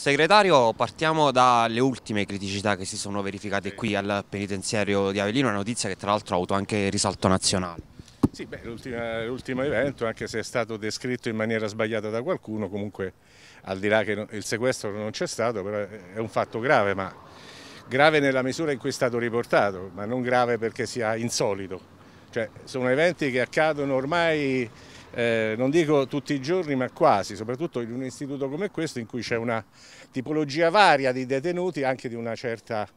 Segretario, partiamo dalle ultime criticità che si sono verificate qui al penitenziario di Avellino, una notizia che tra l'altro ha avuto anche risalto nazionale. Sì, l'ultimo evento, anche se è stato descritto in maniera sbagliata da qualcuno, comunque al di là che il sequestro non c'è stato, però è un fatto grave, ma grave nella misura in cui è stato riportato, ma non grave perché sia insolito. Cioè, sono eventi che accadono ormai eh, non dico tutti i giorni ma quasi, soprattutto in un istituto come questo in cui c'è una tipologia varia di detenuti anche di una certa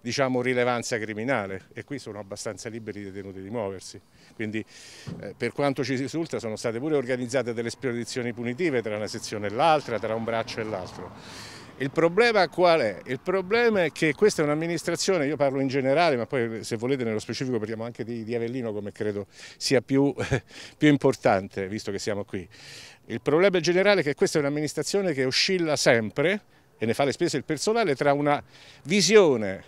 diciamo, rilevanza criminale e qui sono abbastanza liberi i detenuti di muoversi. Quindi eh, per quanto ci risulta sono state pure organizzate delle spedizioni punitive tra una sezione e l'altra, tra un braccio e l'altro. Il problema qual è? Il problema è che questa è un'amministrazione, io parlo in generale, ma poi se volete nello specifico parliamo anche di, di Avellino come credo sia più, più importante, visto che siamo qui. Il problema generale è che questa è un'amministrazione che oscilla sempre, e ne fa le spese il personale, tra una visione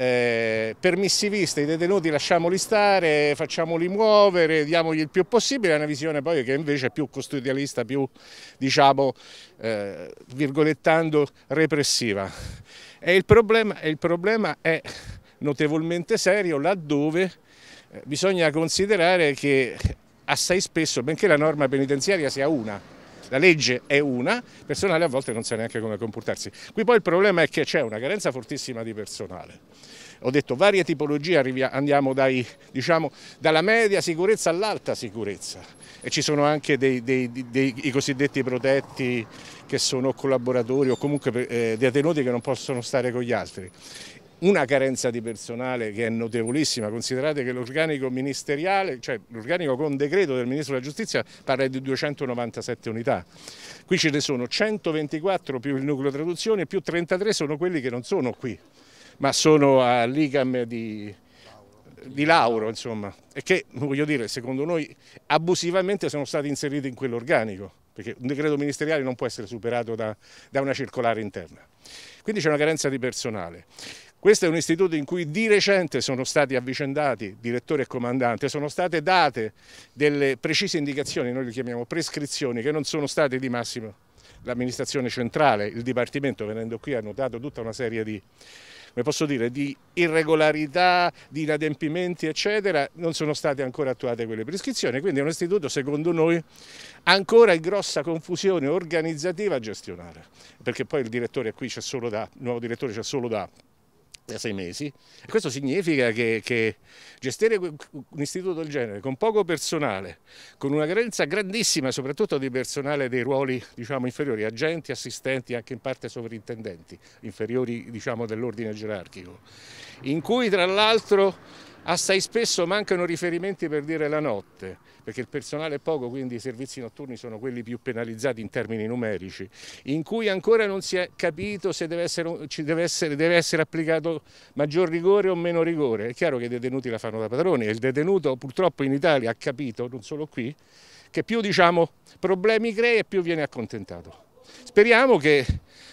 eh, permissivista, i detenuti lasciamoli stare, facciamoli muovere, diamogli il più possibile, è una visione poi che invece è più custodialista, più diciamo, eh, virgolettando, repressiva. E il problema, il problema è notevolmente serio laddove eh, bisogna considerare che assai spesso, benché la norma penitenziaria sia una, la legge è una, il personale a volte non sa neanche come comportarsi. Qui poi il problema è che c'è una carenza fortissima di personale. Ho detto varie tipologie, andiamo dai, diciamo, dalla media sicurezza all'alta sicurezza e ci sono anche dei, dei, dei, i cosiddetti protetti che sono collaboratori o comunque eh, detenuti che non possono stare con gli altri una carenza di personale che è notevolissima, considerate che l'organico ministeriale, cioè l'organico con decreto del Ministro della Giustizia parla di 297 unità, qui ce ne sono 124 più il nucleo traduzione più 33 sono quelli che non sono qui, ma sono all'ICAM di, di Lauro, insomma, e che, voglio dire, secondo noi abusivamente sono stati inseriti in quell'organico perché un decreto ministeriale non può essere superato da, da una circolare interna. Quindi c'è una carenza di personale. Questo è un istituto in cui di recente sono stati avvicendati direttore e comandante, sono state date delle precise indicazioni, noi le chiamiamo prescrizioni, che non sono state di massimo. L'amministrazione centrale, il Dipartimento venendo qui ha notato tutta una serie di, dire, di irregolarità, di inadempimenti eccetera, non sono state ancora attuate quelle prescrizioni, quindi è un istituto secondo noi ancora in grossa confusione organizzativa gestionale, perché poi il direttore qui c'è solo da, il nuovo direttore c'è solo da sei mesi. E questo significa che, che, gestire un istituto del genere con poco personale, con una carenza grandissima soprattutto di personale dei ruoli diciamo, inferiori, agenti, assistenti, anche in parte sovrintendenti, inferiori diciamo, dell'ordine gerarchico, in cui tra l'altro Assai spesso mancano riferimenti per dire la notte, perché il personale è poco, quindi i servizi notturni sono quelli più penalizzati in termini numerici, in cui ancora non si è capito se deve essere, deve essere, deve essere applicato maggior rigore o meno rigore. È chiaro che i detenuti la fanno da padroni e il detenuto purtroppo in Italia ha capito, non solo qui, che più diciamo, problemi crea e più viene accontentato. Speriamo che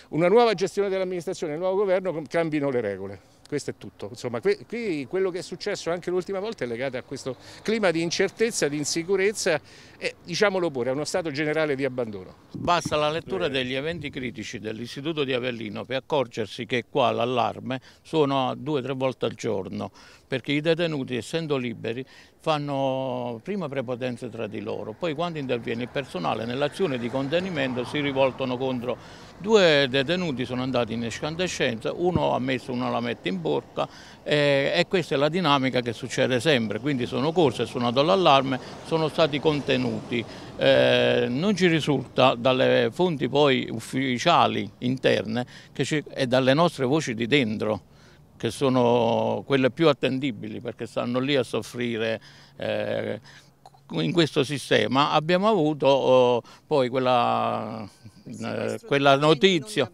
una nuova gestione dell'amministrazione e il nuovo governo cambino le regole. Questo è tutto. Insomma, qui quello che è successo anche l'ultima volta è legato a questo clima di incertezza, di insicurezza e, diciamolo pure, a uno stato generale di abbandono. Basta la lettura degli eventi critici dell'Istituto di Avellino per accorgersi che qua l'allarme suona due o tre volte al giorno, perché i detenuti, essendo liberi, fanno prima prepotenze tra di loro, poi quando interviene il personale nell'azione di contenimento si rivoltano contro due detenuti sono andati in escandescenza, uno ha messo una lametta in in borca eh, e questa è la dinamica che succede sempre, quindi sono corse, è suonato l'allarme, sono stati contenuti. Eh, non ci risulta dalle fonti poi ufficiali interne ci, e dalle nostre voci di dentro che sono quelle più attendibili perché stanno lì a soffrire eh, in questo sistema abbiamo avuto oh, poi quella, eh, quella notizia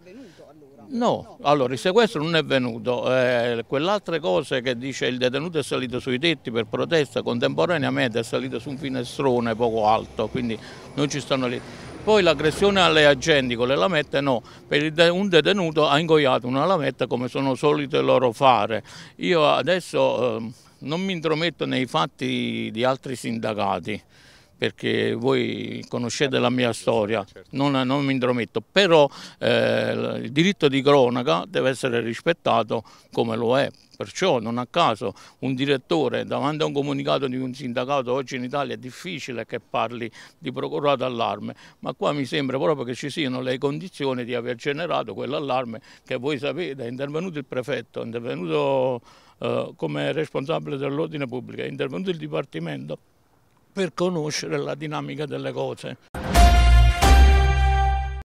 No, allora il sequestro non è venuto, eh, quell'altra cosa che dice il detenuto è salito sui tetti per protesta, contemporaneamente è salito su un finestrone poco alto, quindi non ci stanno lì. Poi l'aggressione alle agenti con le lamette no, per un detenuto ha ingoiato una lametta come sono solite loro fare. Io adesso eh, non mi intrometto nei fatti di altri sindacati perché voi conoscete la mia certo, storia, certo. non, non mi intrometto, però eh, il diritto di cronaca deve essere rispettato come lo è, perciò non a caso un direttore davanti a un comunicato di un sindacato oggi in Italia è difficile che parli di procurato allarme, ma qua mi sembra proprio che ci siano le condizioni di aver generato quell'allarme che voi sapete, è intervenuto il prefetto, è intervenuto eh, come responsabile dell'ordine pubblico, è intervenuto il Dipartimento per conoscere la dinamica delle cose.